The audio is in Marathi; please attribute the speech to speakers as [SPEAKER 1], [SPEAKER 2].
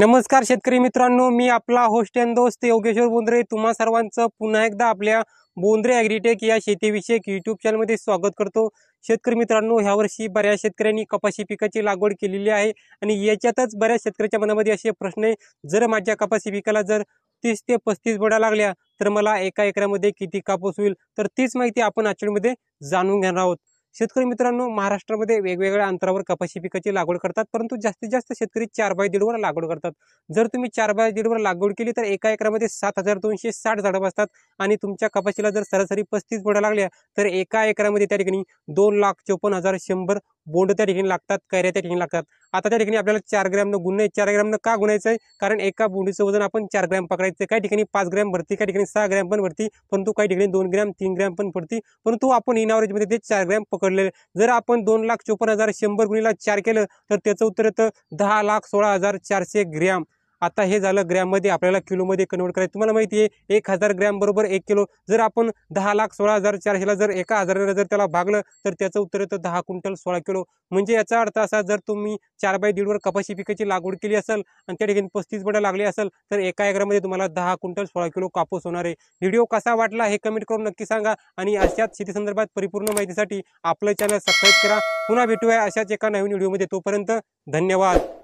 [SPEAKER 1] नमस्कार शेतकरी मित्रांनो मी आपला होस्ट अँड दोस्त योगेश्वर बोंद्रे तुम्हा सर्वांचं पुन्हा एकदा आपल्या बोंद्रे ॲग्रीटेक या शेतीविषयक यूट्यूब चॅनलमध्ये स्वागत करतो शेतकरी मित्रांनो ह्यावर्षी बऱ्याच शेतकऱ्यांनी कपाशी पिकाची लागवड केलेली आहे आणि याच्यातच बऱ्याच शेतकऱ्याच्या मनामध्ये असे प्रश्न आहे जर माझ्या कपाशी पिकाला जर तीस ते पस्तीस बोडा लागल्या तर मला एका एकरामध्ये किती कापूस होईल तर तीच माहिती आपण आजच्यामध्ये जाणून घेणार आहोत शेतकरी मित्रांनो महाराष्ट्रामध्ये वेगवेगळ्या अंतरावर कपाशी पिकाची लागवड करतात परंतु जास्तीत जास्त शेतकरी चार बाय दीडवर लागवड करतात जर तुम्ही चार बाय दीडवर लागवड केली तर एका एकरामध्ये सात हजार दोनशे साठ झाडं बसतात आणि तुमच्या कपाशीला जर सरासरी पस्तीस बोड्या लागल्या तर एका एकरामध्ये त्या ठिकाणी दोन लाख चोपन्न हजार शंभर बोंड त्या ठिकाणी लागतात कैऱ्या त्या ठिकाणी लागतात आता त्या ठिकाणी आपल्याला चार ग्रॅमनं गुन्हे चार ग्रॅमनं का गुणायचं आहे कारण एका बोंडीचं वजन आपण चार ग्रॅम पकडायचं काही ठिकाणी पाच ग्रॅम भरती काही ठिकाणी सहा ग्रॅम पण भरती परंतु काही ठिकाणी दोन ग्रॅम तीन ग्रॅम पण भरती परंतु आपण इन ॲव्हरेजमध्ये ते चार ग्रॅम पकडलेले जर आपण दोन लाख चोपन्न हजार शंभर गुणीला चार केलं तर त्याचं उत्तर येतं दहा लाख सोळा हजार चारशे ग्रॅम आता हे झालं ग्रॅममध्ये आपल्याला किलोमध्ये कन्वर्ट करायचं तुम्हाला माहिती आहे एक हजार ग्रॅम बरोबर एक किलो जर आपण दहा लाख सोळा हजार चारशेला जर एका हजाराला जर त्याला भागलं तर त्याचं उत्तर येतं दहा क्विंटल सोळा किलो म्हणजे याचा अर्थ असा जर तुम्ही चार बाय दीडवर कपाशी पिकाची लागवड केली असेल आणि त्या ठिकाणी पस्तीस बडं लागली असेल तर एका एकरामध्ये तुम्हाला दहा क्विंटल सोळा किलो कापूस होणार आहे व्हिडिओ कसा वाटला हे कमेंट करून नक्की सांगा आणि अशाच शेतीसंदर्भात परिपूर्ण माहितीसाठी आपलं चॅनल सबस्क्राईब करा पुन्हा भेटूया अशाच एका नवीन व्हिडिओमध्ये तोपर्यंत धन्यवाद